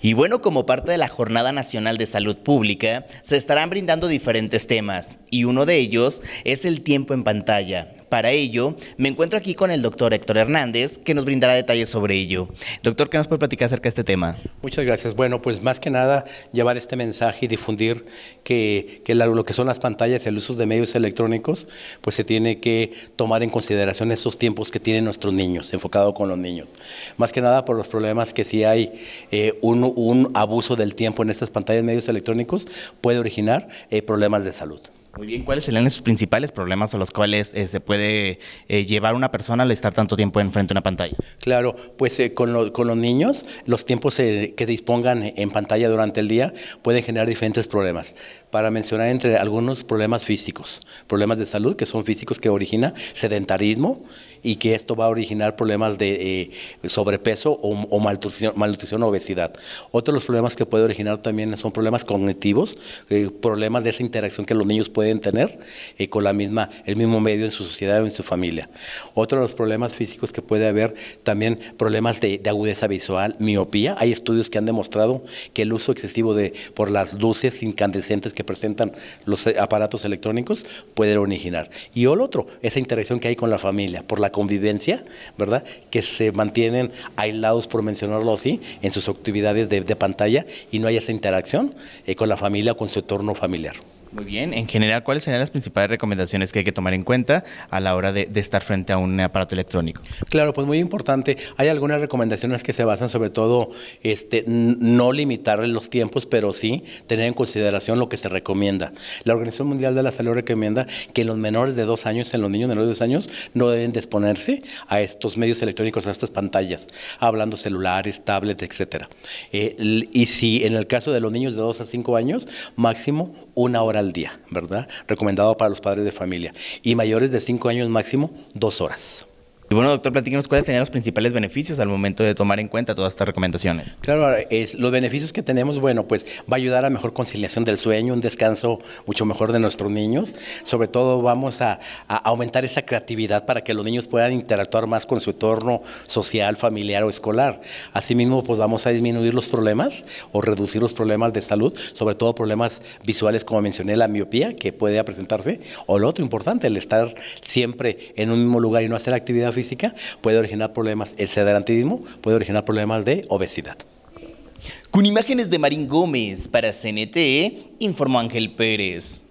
Y bueno, como parte de la Jornada Nacional de Salud Pública, se estarán brindando diferentes temas y uno de ellos es el tiempo en pantalla, para ello, me encuentro aquí con el doctor Héctor Hernández, que nos brindará detalles sobre ello. Doctor, ¿qué nos puede platicar acerca de este tema? Muchas gracias. Bueno, pues más que nada, llevar este mensaje y difundir que, lo que son las pantallas, y el uso de medios electrónicos, pues se tiene que tomar en consideración esos tiempos que tienen nuestros niños, enfocado con los niños. Más que nada por los problemas que si hay eh, un, abuso del tiempo en estas pantallas de medios electrónicos, puede originar eh, problemas de salud. Muy bien, ¿cuáles serían sus principales problemas a los cuales eh, se puede eh, llevar una persona al estar tanto tiempo enfrente de una pantalla? Claro, pues eh, con, con, los niños, los tiempos que se dispongan en pantalla durante el día pueden generar diferentes problemas. Para mencionar entre algunos problemas físicos, problemas de salud que son físicos que origina sedentarismo y que esto va a originar problemas de sobrepeso o, malnutrición, o obesidad. Otros de los problemas que puede originar también son problemas cognitivos, problemas de esa interacción que los niños pueden tener eh, con la misma, el mismo medio en su sociedad o en su familia. Otro de los problemas físicos que puede haber, también problemas de, agudeza visual, miopía. Hay estudios que han demostrado que el uso excesivo de por las luces incandescentes que presentan los eh, aparatos electrónicos puede originar. Y el otro, esa interacción que hay con la familia, por la convivencia, ¿verdad? Que se mantienen aislados, por mencionarlo así, en sus actividades de, pantalla y no hay esa interacción eh, con la familia o con su entorno familiar. Muy bien, en general, ¿cuáles serían las principales recomendaciones que hay que tomar en cuenta a la hora de, estar frente a un aparato electrónico? Claro, pues muy importante. Hay algunas recomendaciones que se basan sobre todo este no limitar los tiempos, pero sí tener en consideración lo que se recomienda. La Organización Mundial de la Salud recomienda que los menores de dos años, en los niños menores de dos años, no deben disponerse exponerse a estos medios electrónicos, a estas pantallas, hablando celulares, tablets, etcétera. Eh, y si en el caso de los niños de dos a cinco años, máximo una hora al día, ¿verdad? Recomendado para los padres de familia. Y mayores de 5 años máximo, dos horas. Y bueno, doctor, platíquenos cuáles serían los principales beneficios al momento de tomar en cuenta todas estas recomendaciones. Claro, los beneficios que tenemos, bueno, pues va a ayudar a mejor conciliación del sueño, un descanso mucho mejor de nuestros niños. Sobre todo vamos a, aumentar esa creatividad para que los niños puedan interactuar más con su entorno social, familiar o escolar. Asimismo, pues vamos a disminuir los problemas o reducir los problemas de salud, sobre todo problemas visuales, como mencioné, la miopía que puede presentarse, o lo otro importante, el estar siempre en un mismo lugar y no hacer actividad física puede originar problemas, el sedentarismo puede originar problemas de obesidad. Con imágenes de Marín Gómez para CNT, informó Ángel Pérez.